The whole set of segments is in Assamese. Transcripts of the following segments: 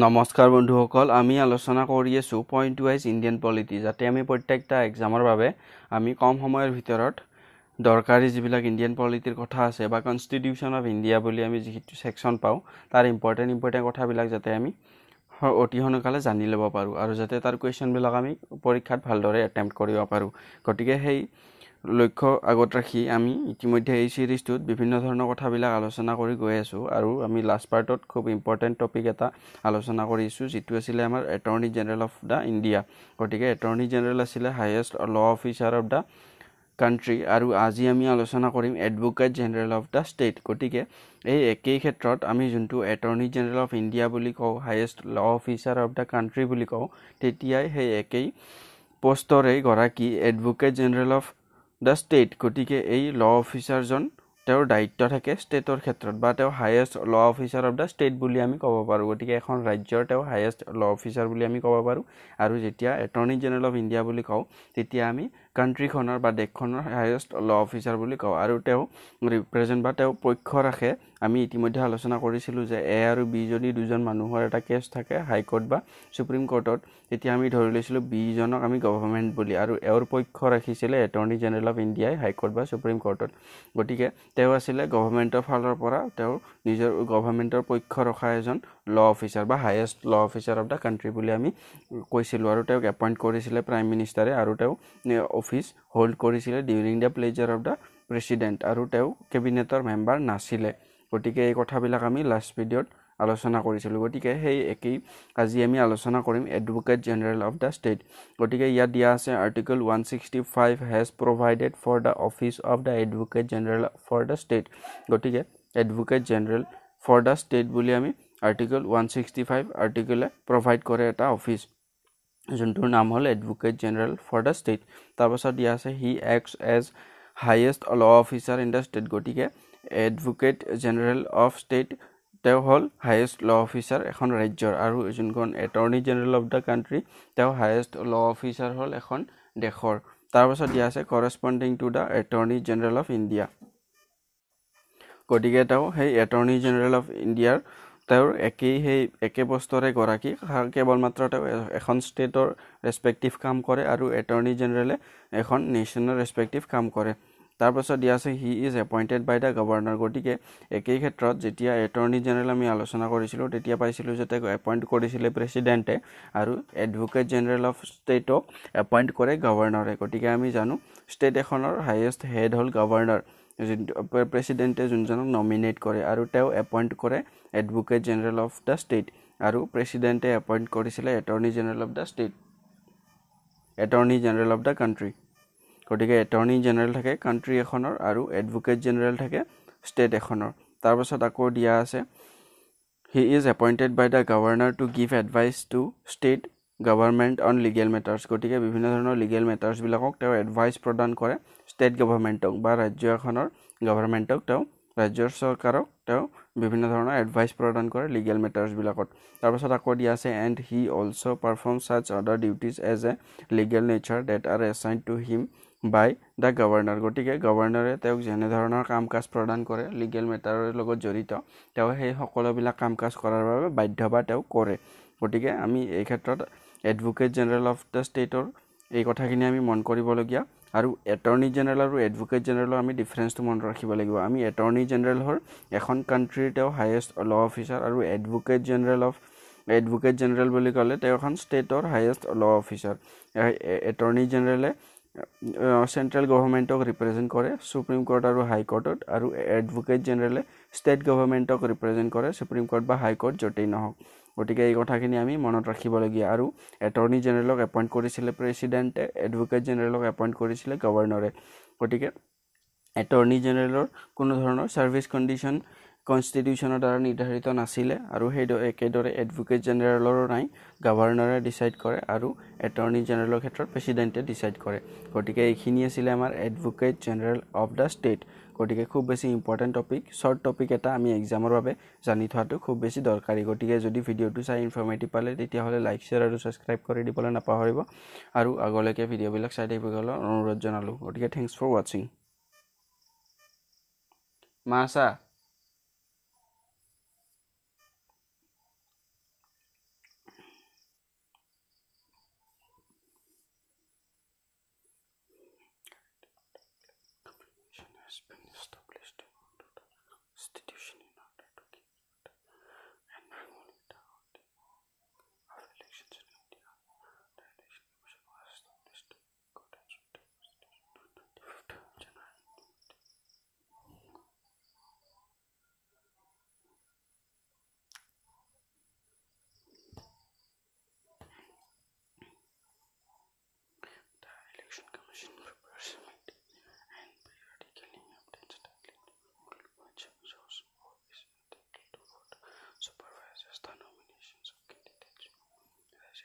নমস্কাৰ বন্ধুসকল আমি আলোচনা কৰি আছোঁ পইণ্ট ৱাইজ ইণ্ডিয়ান পলিটি যাতে আমি প্ৰত্যেকটা এক্সামৰ বাবে আমি কম সময়ৰ ভিতৰত দৰকাৰী যিবিলাক ইণ্ডিয়ান পলিটিৰ কথা আছে বা কনষ্টিটিউশ্যন অফ ইণ্ডিয়া বুলি আমি যিটো ছেকশ্যন পাওঁ তাৰ ইম্পৰ্টেণ্ট ইম্পৰ্টেণ্ট কথাবিলাক যাতে আমি অতি সোনকালে জানি ল'ব পাৰোঁ আৰু যাতে তাৰ কুৱেশ্যনবিলাক আমি পৰীক্ষাত ভালদৰে এটেম্প কৰিব পাৰোঁ গতিকে সেই লক্ষ্য আগত ৰাখি আমি ইতিমধ্যে এই ছিৰিজটোত বিভিন্ন ধৰণৰ কথাবিলাক আলোচনা কৰি গৈ আছোঁ আৰু আমি লাষ্ট পাৰ্টত খুব ইম্পৰ্টেণ্ট টপিক এটা আলোচনা কৰিছোঁ যিটো আছিলে আমাৰ attorney general of the India গতিকে এটৰ্নি জেনেৰেল আছিলে highest law officer of the country আৰু আজি আমি আলোচনা কৰিম advocate general of the state গতিকে এই একেই ক্ষেত্ৰত আমি যোনটো এটৰ্নি জেনেৰেল অফ ইণ্ডিয়া বুলি কওঁ highest law officer of the country বুলি কওঁ তেতিয়াই সেই একেই পষ্টৰে গৰাকী advocate general of the state গতিকে এই ল অফিচাৰজন তেওঁৰ দায়িত্ব থাকে ষ্টেটৰ ক্ষেত্ৰত বা তেওঁ highest law officer of the state বুলি আমি ক'ব পাৰোঁ গতিকে এখন ৰাজ্যৰ তেওঁ হায়েষ্ট ল অফিচাৰ বুলি আমি ক'ব পাৰোঁ আৰু যেতিয়া এটৰ্নি জেনেৰেল অফ ইণ্ডিয়া বুলি কওঁ তেতিয়া আমি কাণ্ট্ৰিখনৰ বা দেশখনৰ হায়েষ্ট ল অফিচাৰ বুলি কওঁ আৰু তেওঁ ৰিপ্ৰেজেণ্ট বা তেওঁ পক্ষ ৰাখে আমি ইতিমধ্যে আলোচনা কৰিছিলোঁ যে এ আৰু বি বিজনী দুজন মানুহৰ এটা কেছ থাকে হাই হাইকৰ্ট বা চুপ্ৰিম কৰ্টত তেতিয়া আমি ধৰি লৈছিলোঁ বিজনক আমি গভৰ্ণমেণ্ট বুলি আৰু এওঁৰ পক্ষ ৰাখিছিলে এটৰ্নি জেনেৰেল অফ ইণ্ডিয়াই হাইকৰ্ট বা চুপ্ৰিম কৰ্টত গতিকে তেওঁ আছিলে গভৰ্ণমেণ্টৰ ফালৰ পৰা তেওঁ নিজৰ গভৰ্ণমেণ্টৰ পক্ষ ৰখা এজন ল অফিচাৰ বা highest law officer of the country বুলি আমি কৈছিলোঁ আৰু তেওঁক এপইণ্ট কৰিছিলে প্ৰাইম মিনিষ্টাৰে আৰু তেওঁ অফিচ হোল্ড কৰিছিলে during the pleasure of the president আৰু তেওঁ কেবিনেটৰ মেম্বাৰ নাছিলে গতিকে এই কথাবিলাক আমি লাষ্ট ভিডিঅ'ত আলোচনা কৰিছিলোঁ গতিকে সেই একেই আজি আমি আলোচনা কৰিম advocate general of the state গতিকে ইয়াত দিয়া আছে article one sixty five has provided for the office of the advocate general for the state গতিকে advocate general for the state বুলি আমি আৰ্টিকল ওৱান ছিক্সটি ফাইভ আৰ্টিকলে প্ৰভাইড কৰে এটা অফিচ যোনটোৰ নাম হ'ল advocate general for the state তাৰপাছত দিয়া আছে সি acts as highest law officer in the state গতিকে এডভোকেট জেনেৰেল অফ ষ্টেট তেওঁ হ'ল হায়েষ্ট ল অফিচাৰ এখন ৰাজ্যৰ আৰু যোনখন attorney general of the country তেওঁ হায়েষ্ট ল অফিচাৰ হ'ল এখন দেশৰ তাৰপাছত দিয়া আছে corresponding to the attorney general of India গতিকে তেওঁ সেই এটৰ্নি জেনেৰেল অফ ইণ্ডিয়াৰ তেওঁৰ একেই সেই একে পষ্টৰে গৰাকী কেৱল মাত্ৰ তেওঁ এখন ষ্টেটৰ ৰেচপেক্টিভ কাম কৰে আৰু এটৰ্নি জেনেৰেলে এখন নেশ্যনেল ৰেচপেক্টিভ কাম কৰে তাৰপাছত দিয়া আছে he is appointed by the governor গতিকে একেই ক্ষেত্ৰত যেতিয়া এটৰ্নি জেনেৰেল আমি আলোচনা কৰিছিলোঁ তেতিয়া পাইছিলোঁ যে তেওঁক এপইণ্ট কৰিছিলে প্ৰেচিডেণ্টে আৰু এডভোকেট জেনেৰেল অফ ষ্টেটক এপইণ্ট কৰে গভৰ্ণৰে গতিকে আমি জানো ষ্টেট এখনৰ হায়েষ্ট হেড হ'ল গভৰ্ণৰ প্ৰেচিডেণ্টে যোনজনক নমিনেট কৰে আৰু তেওঁ এপইণ্ট কৰে advocate general of the state আৰু প্ৰেচিডেণ্টে এপইণ্ট কৰিছিলে attorney general of the state attorney general of the country গতিকে এটৰ্নি জেনেৰেল থাকে কাণ্ট্ৰি এখনৰ আৰু এডভকেট জেনেৰেল থাকে ষ্টেট এখনৰ তাৰপাছত আকৌ দিয়া আছে he is appointed by the governor to give advice to state government on legal matters গতিকে বিভিন্ন ধৰণৰ লিগেল মেটাৰ্ছবিলাকক তেওঁ এডভাইচ প্ৰদান কৰে ষ্টেট গভৰ্ণমেণ্টক বা ৰাজ্য এখনৰ গভৰ্ণমেণ্টক তেওঁ ৰাজ্যৰ চৰকাৰক তেওঁ বিভিন্ন ধৰণৰ এডভাইচ প্ৰদান কৰে লিগেল মেটাৰ্ছবিলাকত তাৰপাছত আকৌ দিয়া আছে এণ্ড হি অলছ' পাৰফৰ্ম ছাৰ্চ other duties as a legal nature that are assign to him by the governor গতিকে গভৰ্ণৰে তেওঁক যেনেধৰণৰ কাম কাজ প্ৰদান কৰে লিগেল মেটাৰৰ লগত জড়িত তেওঁ সেই সকলোবিলাক কাম কাজ কৰাৰ বাবে বাধ্য বা তেওঁ কৰে গতিকে আমি এই ক্ষেত্ৰত এডভোকেট জেনেৰেল অফ দ্য ষ্টেটৰ এই কথাখিনি আমি মন কৰিবলগীয়া আৰু এটৰ্নি জেনেৰেল আৰু এডভোকেট জেনেৰেলৰ আমি ডিফাৰেঞ্চটো মনত ৰাখিব লাগিব আমি এটৰ্নি জেনেৰেল হ'ল এখন কাণ্ট্ৰিৰ তেওঁ হায়েষ্ট ল' অফিচাৰ আৰু advocate general of advocate general বুলি ক'লে তেওঁ এখন ষ্টেটৰ হায়েষ্ট ল' অফিচাৰ এটৰ্নি জেনেৰেলে চেণ্ট্ৰেল গভৰ্ণমেণ্টক ৰিপ্ৰেজেণ্ট কৰে চুপ্ৰিম কোৰ্ট আৰু হাইকৰ্টত আৰু এডভোকেট জেনেৰেলে ষ্টেট গভৰ্ণমেণ্টক ৰিপ্ৰেজেণ্ট কৰে চুপ্ৰিম কোৰ্ট বা হাইকৰ্ট য'তেই নহওক গতিকে এই কথাখিনি আমি মনত ৰাখিবলগীয়া আৰু এটৰ্নি জেনেৰেলক এপইণ্ট কৰিছিলে প্ৰেচিডেণ্টে এডভকেট জেনেৰেলক এপইণ্ট কৰিছিলে গভৰ্ণৰে গতিকে এটৰ্নি জেনেৰেলৰ কোনো ধৰণৰ ছাৰ্ভিচ কণ্ডিশ্যন কনষ্টিটিউশ্যনৰ দ্বাৰা নিৰ্ধাৰিত নাছিলে আৰু সেইদৰে একেদৰে এডভকেট জেনেৰেলৰো নাই গভৰ্ণৰে ডিচাইড কৰে আৰু এটৰ্নি জেনেৰেলৰ ক্ষেত্ৰত প্ৰেচিডেণ্টে ডিচাইড কৰে গতিকে এইখিনি আছিলে আমাৰ advocate general of the state গতিকে খুব বেছি ইম্পৰ্টেণ্ট টপিক শ্বৰ্ট টপিক এটা আমি এক্সামৰ বাবে জানি থোৱাটো খুব বেছি দৰকাৰী গতিকে যদি ভিডিঅ'টো চাই ইনফৰ্মেটিভ পালে তেতিয়াহ'লে লাইক শ্বেয়াৰ আৰু ছাবস্ক্ৰাইব কৰি দিবলৈ নাপাহৰিব আৰু আগলৈকে ভিডিঅ'বিলাক চাই থাকিবলৈ অনুৰোধ জনালোঁ গতিকে থেংকছ ফৰ ৱাচিং মা চা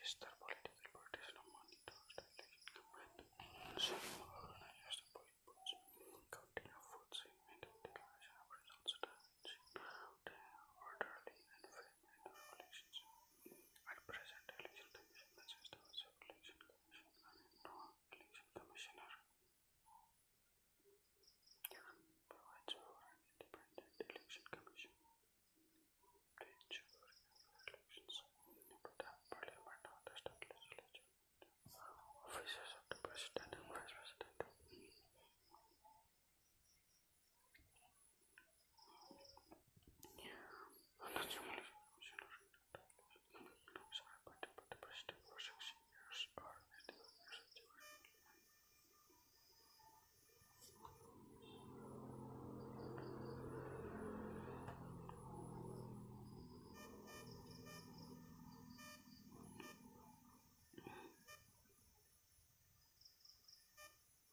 estar volviendo del progreso de la gente.